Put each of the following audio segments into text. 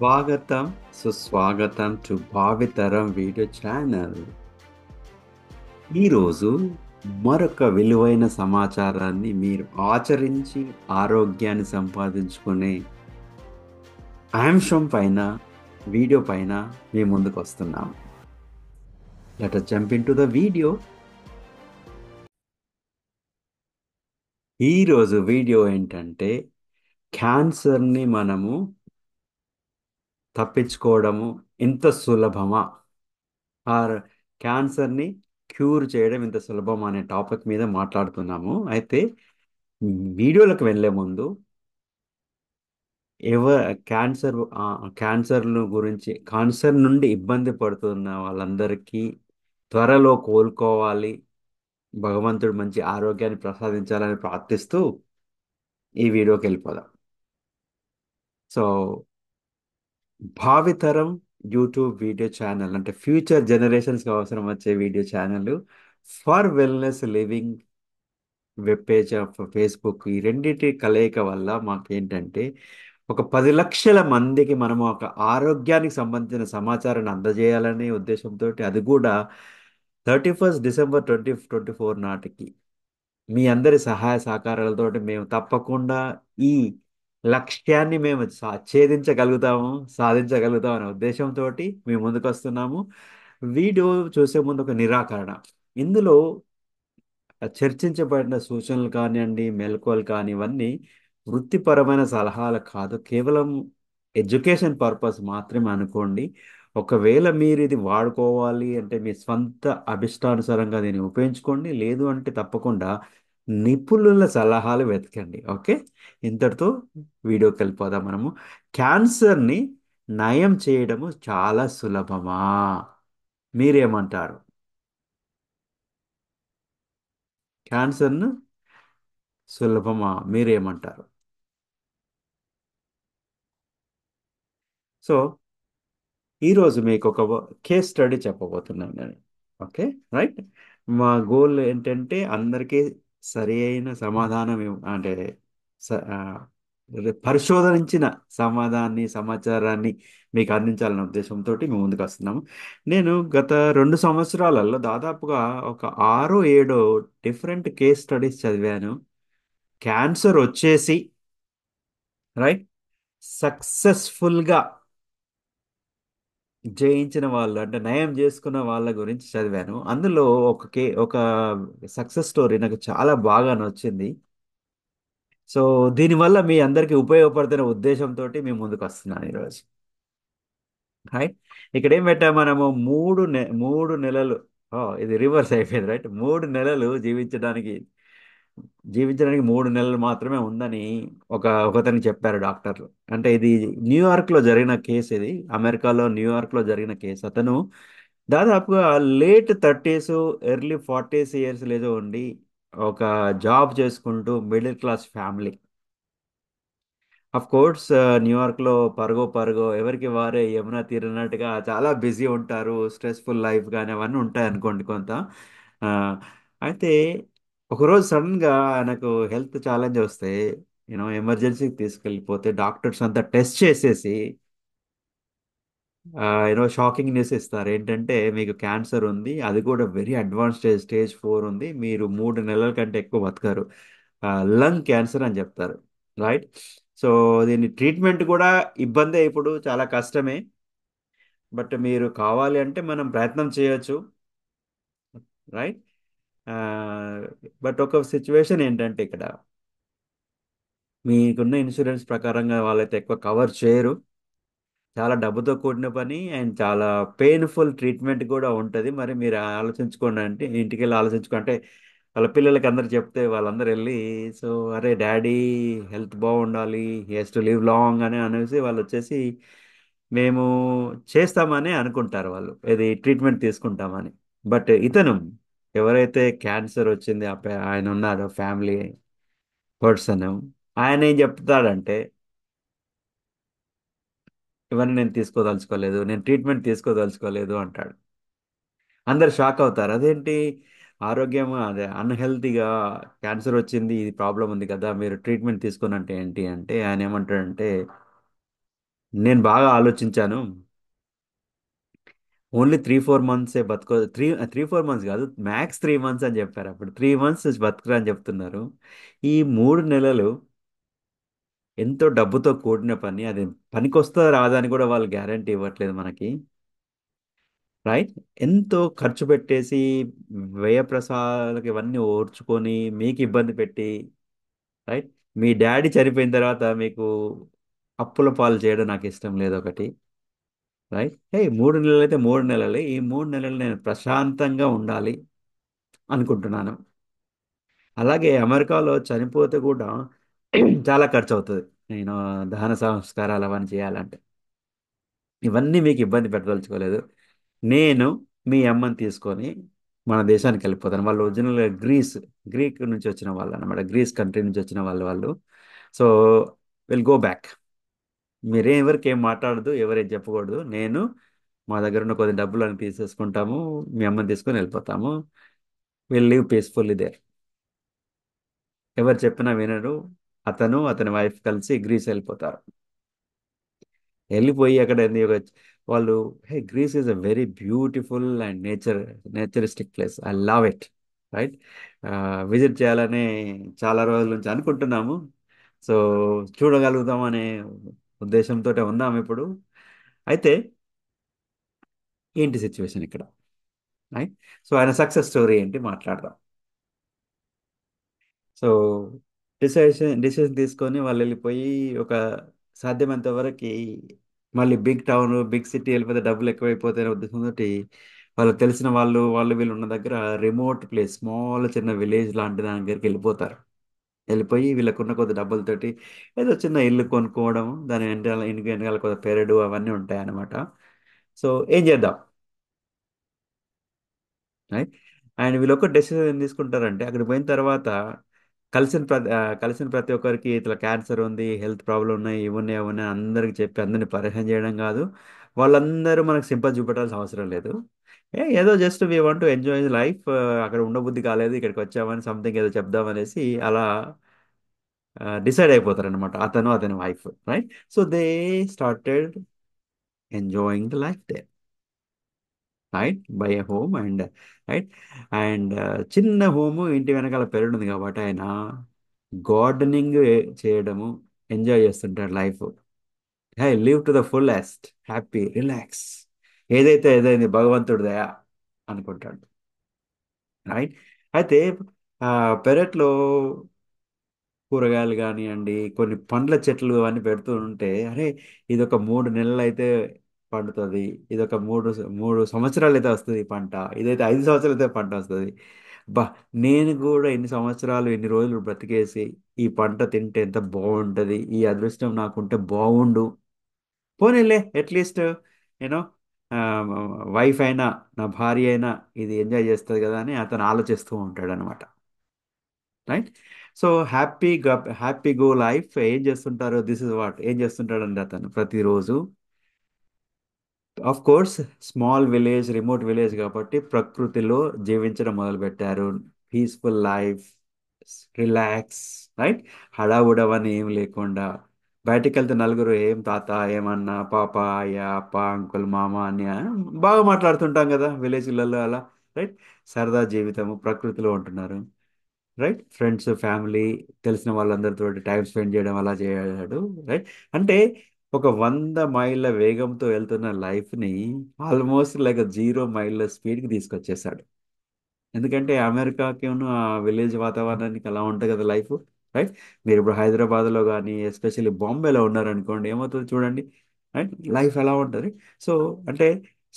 స్వాగతం సుస్వాగతం to భావితరం video channel ఈరోజు మరొక విలువైన సమాచారాన్ని మీరు ఆచరించి ఆరోగ్యాన్ని సంపాదించుకునే అంశం పైన వీడియో పైన మేము ముందుకు వస్తున్నాం let's jump to the video ఈరోజు వీడియో ఏంటంటే క్యాన్సర్ని మనము తప్పించుకోవడము ఇంత సులభమా ఆర్ క్యాన్సర్ని క్యూర్ చేయడం ఇంత సులభం అనే టాపిక్ మీద మాట్లాడుతున్నాము అయితే వీడియోలకు వెళ్ళే ముందు ఎవ క్యాన్సర్ క్యాన్సర్ను గురించి క్యాన్సర్ నుండి ఇబ్బంది పడుతున్న వాళ్ళందరికీ త్వరలో కోలుకోవాలి భగవంతుడు మంచి ఆరోగ్యాన్ని ప్రసాదించాలని ప్రార్థిస్తూ ఈ వీడియోకి వెళ్ళిపోదాం so Bhavitaram YouTube video channel అంటే ఫ్యూచర్ జనరేషన్స్కి అవసరం వచ్చే video channel for wellness living web page of Facebook ఈ రెండింటి కలయిక వల్ల మాకు ఏంటంటే ఒక పది లక్షల మందికి మనము ఒక ఆరోగ్యానికి సంబంధించిన సమాచారాన్ని అందజేయాలనే ఉద్దేశంతో అది కూడా thirty first December twenty twenty four నాటికి మీ అందరి సహాయ సహకారాలతో మేము తప్పకుండా ఈ లక్ష్యాన్ని మేము ఛేదించగలుగుతాము సాధించగలుగుతాం అనే ఉద్దేశంతో మేము ముందుకు వస్తున్నాము వీడియో చూసే ముందు ఒక నిరాకరణ ఇందులో చర్చించబడిన సూచనలు కానివ్వండి మెలకువలు కానీ ఇవన్నీ వృత్తిపరమైన సలహాలు కాదు కేవలం ఎడ్యుకేషన్ పర్పస్ మాత్రమే అనుకోండి ఒకవేళ మీరు ఇది వాడుకోవాలి అంటే మీ స్వంత అభిష్టానుసారంగా దీన్ని ఉపయోగించుకోండి లేదు అంటే తప్పకుండా నిపుణుల సలహాలు వెతకండి ఓకే ఇంతటితో వీడియోకి వెళ్ళిపోదాం మనము క్యాన్సర్ని నయం చేయడము చాలా సులభమా మీరేమంటారు క్యాన్సర్ను సులభమా మీరేమంటారు సో ఈరోజు మీకు ఒక కేస్ స్టడీ చెప్పబోతున్నాను నేను ఓకే రైట్ మా గోల్ ఏంటంటే అందరికీ సరి అయిన సమాధానం అంటే స- పరిశోధించిన సమాధాన్ని సమాచారాన్ని మీకు అందించాలన్న ఉద్దేశంతో మేము ముందుకు వస్తున్నాము నేను గత రెండు సంవత్సరాలలో దాదాపుగా ఒక ఆరో ఏడో డిఫరెంట్ కేస్ స్టడీస్ చదివాను క్యాన్సర్ వచ్చేసి రైట్ సక్సెస్ఫుల్గా జయించిన వాళ్ళు అంటే నయం చేసుకున్న వాళ్ళ గురించి చదివాను అందులో ఒక కే ఒక సక్సెస్ స్టోరీ నాకు చాలా బాగా నచ్చింది సో దీనివల్ల మీ అందరికీ ఉపయోగపడుతున్న ఉద్దేశంతో మీ ముందుకు వస్తున్నాను ఈరోజు రైట్ ఇక్కడ ఏం పెట్టాము మనము మూడు నె మూడు నెలలు ఓ ఇది రివర్స్ అయిపోయింది రైట్ మూడు నెలలు జీవించడానికి జీవించడానికి మూడు నెలలు మాత్రమే ఉందని ఒక ఒకతని చెప్పారు డాక్టర్లు అంటే ఇది న్యూయార్క్లో జరిగిన కేసు ఇది అమెరికాలో న్యూయార్క్లో జరిగిన కేసు అతను దాదాపుగా late thirties early forties years లేదో ఉండి ఒక జాబ్ చేసుకుంటూ middle class family of course న్యూయార్క్లో పరుగో పరుగో ఎవరికి వారే యమున తీరినట్టుగా చాలా బిజీ ఉంటారు స్ట్రెస్ఫుల్ లైఫ్ కానీ అవన్నీ ఉంటాయి అనుకోండి కొంత అయితే ఒకరోజు సడన్‌గా ఆయనకు హెల్త్ ఛాలెంజ్ వస్తే, యూనో ఎమర్జెన్సీకి తీసుకెళ్ళిపోతే డాక్టర్స్ అంతా టెస్ట్ చేసేసి యూనో షాకింగ్ న్యూస్ ఇస్తారు. ఏంటంటే మీకు క్యాన్సర్ ఉంది. అది కూడా very advance stage stage four ఉంది. మీరు మూడు నెలల కంటే ఎక్కువ బతకారు లంగ్ క్యాన్సర్ అని చెప్తారు. రైట్. సో దీని ట్రీట్మెంట్ కూడా ఇబ్బందే ఇప్పుడు చాలా కష్టమే. బట్ మీరు కావాలి అంటే మనం ప్రయత్నం చేయొచ్చు. రైట్. బట్ ఒక సిచ్యువేషన్ ఏంటంటే ఇక్కడ మీకున్న ఇన్సూరెన్స్ ప్రకారంగా వాళ్ళైతే ఎక్కువ కవర్ చేయరు చాలా డబ్బుతో కూడిన పని అండ్ చాలా పెయిన్ఫుల్ ట్రీట్మెంట్ కూడా ఉంటుంది మరి మీరు ఆలోచించుకోండి అంటే ఇంటికి వెళ్ళి ఆలోచించుకుంటే వాళ్ళ పిల్లలకి అందరు చెప్తే వాళ్ళందరూ వెళ్ళి సో అరే డాడీ హెల్త్ బాగుండాలి హెస్ టు లివ్ లాంగ్ అని అనేసి వాళ్ళు వచ్చేసి మేము చేస్తామని అనుకుంటారు వాళ్ళు ఏది ట్రీట్మెంట్ తీసుకుంటామని బట్ ఇతను ఎవరైతే క్యాన్సర్ వచ్చింది ఆ ఆయన ఉన్నారో ఫ్యామిలీ పర్సన్ ఆయన ఏం చెప్తాడంటే ఇవన్నీ నేను తీసుకోదలుచుకోలేదు నేను ట్రీట్మెంట్ తీసుకోదలుచుకోలేదు అంటాడు అందరు షాక్ అవుతారు అదేంటి ఆరోగ్యం అదే అన్హెల్తీగా క్యాన్సర్ వచ్చింది ఇది ప్రాబ్లం ఉంది కదా మీరు ట్రీట్మెంట్ తీసుకున్నంటే ఏంటి అంటే ఆయన ఏమంటాడంటే నేను బాగా ఆలోచించాను ఓన్లీ త్రీ ఫోర్ మంత్సే బతుకో త్రీ త్రీ ఫోర్ మంత్స్ కాదు మ్యాక్స్ త్రీ మంత్స్ అని చెప్పారు అప్పుడు త్రీ మంత్స్ బతుకురా అని చెప్తున్నారు ఈ మూడు నెలలు ఎంతో డబ్బుతో కూడిన పని అది పనికొస్తుందో అని కూడా వాళ్ళు గ్యారంటీ ఇవ్వట్లేదు మనకి రైట్ ఎంతో ఖర్చు పెట్టేసి వ్యయప్రసాలకు ఇవన్నీ ఓర్చుకొని మీకు ఇబ్బంది పెట్టి రైట్ మీ డాడీ చనిపోయిన తర్వాత మీకు అప్పుల పాలు చేయడం నాకు ఇష్టం లేదు ఒకటి రైట్ హే మూడు నెలలు అయితే మూడు నెలలు ఈ మూడు నెలలు నేను ప్రశాంతంగా ఉండాలి అనుకుంటున్నాను అలాగే అమెరికాలో చనిపోతే కూడా చాలా ఖర్చు అవుతుంది నేను దహన సంస్కారాలు అవన్నీ చేయాలంటే ఇవన్నీ మీకు ఇబ్బంది పెట్టదలుచుకోలేదు నేను మీ అమ్మని తీసుకొని మన దేశానికి వెళ్ళిపోతాను వాళ్ళు ఒరిజినల్ గ్రీస్ గ్రీక్ నుంచి వచ్చిన వాళ్ళు అనమాట గ్రీస్ కంట్రీ నుంచి వచ్చిన వాళ్ళు వాళ్ళు సో విల్ గో బ్యాక్ మీరే ఎవరికి ఏం మాట్లాడదు ఎవరేం చెప్పకూడదు నేను మా దగ్గర ఉన్న కొద్ది డబ్బులు అని తీసేసుకుంటాము మీ అమ్మని తీసుకొని వెళ్ళిపోతాము విల్ లివ్ పీస్ఫుల్లీ దేర్ ఎవరు చెప్పినా వినరు అతను అతని వైఫ్ కలిసి గ్రీస్ వెళ్ళిపోతారు వెళ్ళిపోయి అక్కడ వాళ్ళు hey Greece is a very beautiful and nature naturistic place I love it right visit చేయాలని చాలా రోజుల నుంచి అనుకుంటున్నాము సో చూడగలుగుతామనే ఉద్దేశంతో ఉందాం ఇప్పుడు అయితే ఏంటి సిచ్యువేషన్ ఇక్కడ రైట్ సో ఆయన సక్సెస్ స్టోరీ ఏంటి మాట్లాడదాం సో డిసిషన్ డిసిషన్ తీసుకొని వాళ్ళు వెళ్ళిపోయి ఒక సాధ్యమైనంత వరకు మళ్ళీ బిగ్ టౌన్ బిగ్ సిటీ వెళ్ళిపోతే డబ్బులు ఎక్కువైపోతాయనే ఉద్దేశంతో వాళ్ళు తెలిసిన వాళ్ళు వాళ్ళు వీళ్ళు ఉన్న దగ్గర రిమోట్ ప్లేస్ స్మాల్ చిన్న విలేజ్ లాంటి దాని దగ్గరికి వెళ్ళిపోతారు వెళ్ళిపోయి వీళ్ళకున్న కొద్ది డబ్బులతోటి ఏదో చిన్న ఇల్లు కొనుక్కోవడం దాని వెనకాల ఇంటికి వెనకాల కొద్ది పెరడు అవన్నీ ఉంటాయి సో ఏం చేద్దాం right? అండ్ వీళ్ళు ఒక డెసిషన్ తీసుకుంటారంటే అక్కడికి పోయిన తర్వాత కలిసిన ప్రతి కలిసిన ప్రతి ఒక్కరికి ఇట్లా క్యాన్సర్ ఉంది హెల్త్ ప్రాబ్లం ఉన్నాయి ఇవి ఉన్నాయి ఉన్నాయి అందరికి చెప్పి అందరిని పరిహారం చేయడం కాదు వాళ్ళందరూ మనకు సింపతి చూపెట్టాల్సిన అవసరం లేదు ఏ ఏదో just we want to enjoy life అక్కడ ఉండబుద్ధి కాలేదు ఇక్కడికి వచ్చామని సంథింగ్ ఏదో చెప్దామనేసి అలా డిసైడ్ అయిపోతారనమాట అతను అతని wife right so they started enjoying the life they right by a home and right and చిన్న హోము ఇంటి వెనకాల పెరడు ఉంది కాబట్టి ఆయన గార్డెనింగ్ చేయడము ఎంజాయ్ చేస్తుంటాడు life I live to the fullest happy relax ఏదైతే ఏదైంది భగవంతుడి దయ అనుకుంటాడు రైట్ అయితే పెరట్లో కూరగాయలు కానివ్వండి కొన్ని పండ్ల చెట్లు అవన్నీ పెడుతూ ఉంటే అరే ఇది ఒక మూడు నెలలు అయితే పండుతుంది ఇది ఒక మూడు మూడు సంవత్సరాలు అయితే వస్తుంది పంట ఇదైతే ఐదు సంవత్సరాలు అయితే పంట వస్తుంది బా నేను కూడా ఎన్ని సంవత్సరాలు ఎన్ని రోజులు బ్రతికేసి ఈ పంట తింటే ఎంత బాగుంటుంది ఈ అదృష్టం నాకుంటే బాగుండు పోనీలే అట్లీస్ట్ యూనో వైఫ్ అయినా నా భార్య అయినా ఇది ఎంజాయ్ చేస్తుంది కదా అని అతను ఆలోచిస్తూ ఉంటాడు అనమాట right so happy happy go life ఏం చేస్తుంటారో దిస్ ఇస్ వాట్ ఏం చేస్తుంటాడండి అతను ప్రతిరోజు of course small village remote village కాబట్టి ప్రకృతిలో జీవించడం మొదలుపెట్టారు పీస్ఫుల్ లైఫ్ రిలాక్స్ రైట్ హడావుడవని ఏం లేకుండా బయటికి వెళ్తే నలుగురు ఏం తాత ఏమన్నా పాప అయ్యా అప్ప అంకుల్ మామ అని బాగా మాట్లాడుతుంటాం కదా విలేజ్లలో అలా రైట్ సరదా జీవితము ప్రకృతిలో ఉంటున్నారు రైట్ ఫ్రెండ్స్ ఫ్యామిలీ తెలిసిన వాళ్ళందరితో టైం స్పెండ్ చేయడం అలా చేయడు రైట్ అంటే ఒక వంద మైళ్ళ వేగంతో వెళ్తున్న లైఫ్ని ఆల్మోస్ట్ లైక్ జీరో మైళ్ళ స్పీడ్కి తీసుకొచ్చేసాడు ఎందుకంటే అమెరికాకి ఆ విలేజ్ వాతావరణానికి అలా ఉంటుంది కదా లైఫ్ రైట్ మీరు ఇప్పుడు హైదరాబాద్లో కానీ ఎస్పెషల్లీ బాంబేలో ఉన్నారనుకోండి ఏమవుతుంది చూడండి రైట్ లైఫ్ ఎలా ఉంటుంది సో అంటే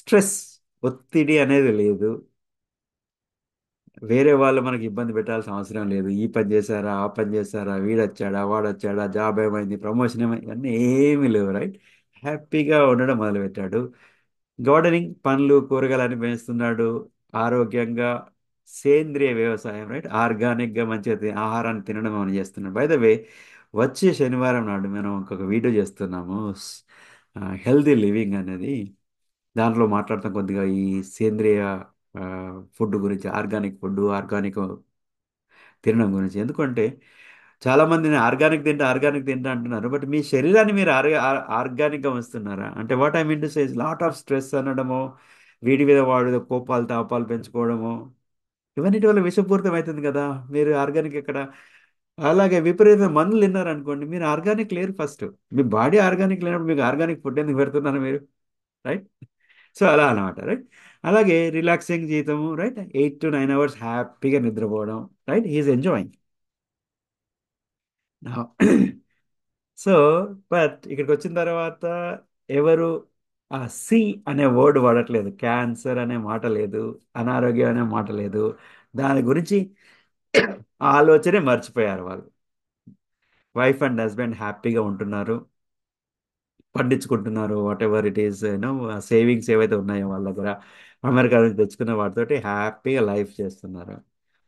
స్ట్రెస్ ఒత్తిడి అనేది లేదు వేరే వాళ్ళు మనకి ఇబ్బంది పెట్టాల్సిన అవసరం లేదు ఈ పని చేశారా ఆ పని చేశారా వీడొచ్చాడా వాడొచ్చాడా జాబ్ ఏమైంది ప్రమోషన్ ఏమైంది అన్నీ ఏమీ లేవు రైట్ హ్యాపీగా ఉండడం మొదలుపెట్టాడు గార్డెనింగ్ పండ్లు కూరగాయలు అని పెంచుతున్నాడు ఆరోగ్యంగా సేంద్రియ వ్యవసాయం రైట్ ఆర్గానిక్గా మంచిగా ఆహారాన్ని తినడం మనం చేస్తున్నాం బై ద వే వచ్చే శనివారం నాడు మనం ఇంకొక వీడియో చేస్తున్నాము హెల్దీ లివింగ్ అనేది దాంట్లో మాట్లాడతాం కొద్దిగా ఈ సేంద్రియ ఫుడ్ గురించి ఆర్గానిక్ ఫుడ్ ఆర్గానిక్ తినడం గురించి ఎందుకంటే చాలామంది ఆర్గానిక్ తింటే ఆర్గానిక్ తింటా అంటున్నారు బట్ మీ శరీరాన్ని మీరు ఆర్గా ఆర్గానిక్గా వస్తున్నారా అంటే what I mean to says lot of stress అనడము వీడి మీద వాడి కోపాలు తాపాలు పెంచుకోవడము ఇవన్నిటి వల్ల విషపూరితం అవుతుంది కదా మీరు ఆర్గానిక్ ఇక్కడ అలాగే విపరీత మందులు తిన్నారనుకోండి మీరు ఆర్గానిక్ లేరు ఫస్ట్ మీ బాడీ ఆర్గానిక్ లేనప్పుడు మీకు ఆర్గానిక్ ఫుడ్ ఎందుకు పెడుతున్నారు మీరు రైట్ సో అలా అనమాట రైట్ అలాగే రిలాక్సింగ్ జీతము right eight to nine hours హ్యాపీగా నిద్రపోవడం right he is enjoying so but ఇక్కడికి వచ్చిన తర్వాత ఎవరు ఆ సి అనే వర్డ్ వాడట్లేదు క్యాన్సర్ అనే మాట లేదు అనారోగ్యం అనే మాట లేదు దాని గురించి ఆలోచనే మర్చిపోయారు వాళ్ళు వైఫ్ అండ్ హస్బెండ్ హ్యాపీగా ఉంటున్నారు పండించుకుంటున్నారు whatever it is you know savings ఏవైతే ఉన్నాయో వాళ్ళ దగ్గర అమెరికా నుంచి తెచ్చుకున్న వాటితోటి హ్యాపీగా లైఫ్ చేస్తున్నారు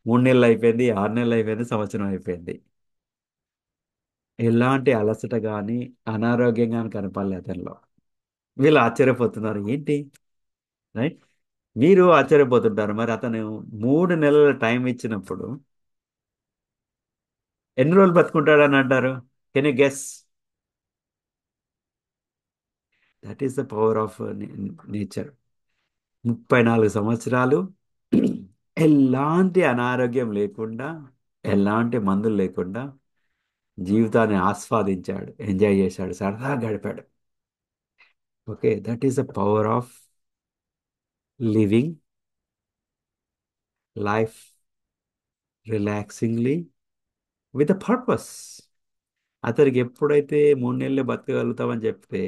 మూడు నెలలు అయిపోయింది ఆరు నెలలు అయిపోయింది సంవత్సరం అయిపోయింది ఎలాంటి అలసట కానీ అనారోగ్యం కానీ కనపడలేదు అతనిలో వీళ్ళు ఆశ్చర్యపోతున్నారు ఏంటి రైట్ మీరు ఆశ్చర్యపోతుంటారు మరి అతను మూడు నెలల టైం ఇచ్చినప్పుడు ఎన్ని రోజులు బతుకుంటాడని అంటారు can you guess that is the power of nature ముప్పై నాలుగు సంవత్సరాలు ఎలాంటి అనారోగ్యం లేకుండా ఎలాంటి మందులు లేకుండా జీవితాన్ని ఆస్వాదించాడు ఎంజాయ్ చేశాడు సరదాగా గడిపాడు okay that is the power of living life relaxingly with a purpose అతనికి ఎప్పుడైతే మూడు నెలలే బతకగలుగుతామని చెప్తే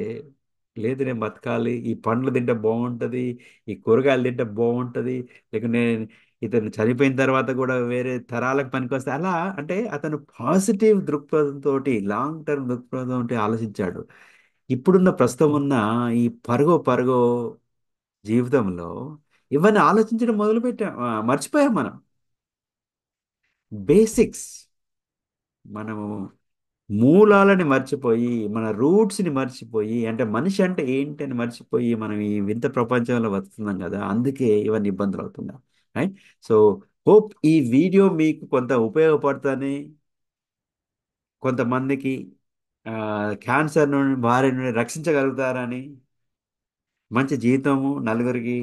లేదు నేను బతకాలి ఈ పండ్లు తింటే బాగుంటుంది ఈ కూరగాయలు తింటే బాగుంటుంది లేక నేను ఇతను చనిపోయిన తర్వాత కూడా వేరే తరాలకు పనికొస్తే అలా అంటే అతను పాజిటివ్ దృక్పథంతో లాంగ్ టర్మ్ దృక్పథంతో ఆలోచించాడు ఇప్పుడున్న ప్రస్తుతం ఉన్న ఈ పరుగో పరుగో జీవితంలో ఇవన్నీ ఆలోచించడం మొదలుపెట్టాం ఆ, మర్చిపోయాం మనం బేసిక్స్ మనము మూలాలని మర్చిపోయి మన రూట్స్ని మర్చిపోయి అంటే మనిషి అంటే ఏంటి అని మర్చిపోయి మనం ఈ వింత ప్రపంచంలో వస్తున్నాం కదా అందుకే ఇవన్నీ ఇబ్బందులు అవుతున్నాం రైట్ సో హోప్ ఈ వీడియో మీకు కొంత ఉపయోగపడుతుంది కొంతమందికి క్యాన్సర్ నుండి వారి నుండి రక్షించగలుగుతారని మంచి జీవితము నలుగురికి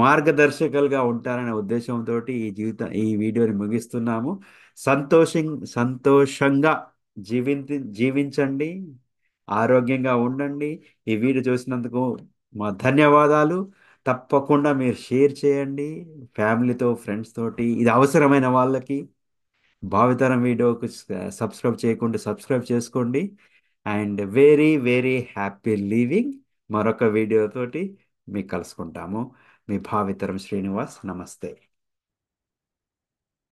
మార్గదర్శకులుగా ఉంటారనే ఉద్దేశంతో ఈ జీవితం ఈ వీడియోని ముగిస్తున్నాము సంతోషం సంతోషంగా జీవించి జీవించండి ఆరోగ్యంగా ఉండండి ఈ వీడియో చూసినందుకు మా ధన్యవాదాలు తప్పకుండా మీరు షేర్ చేయండి ఫ్యామిలీతో ఫ్రెండ్స్ తోటి ఇది అవసరమైన వాళ్ళకి భావితరం వీడియోకు సబ్స్క్రైబ్ చేయకుండా సబ్స్క్రైబ్ చేసుకోండి and very very happy living మరొక వీడియోతోటి మీకు కలుసుకుంటాము మీ భావితరం శ్రీనివాస్ నమస్తే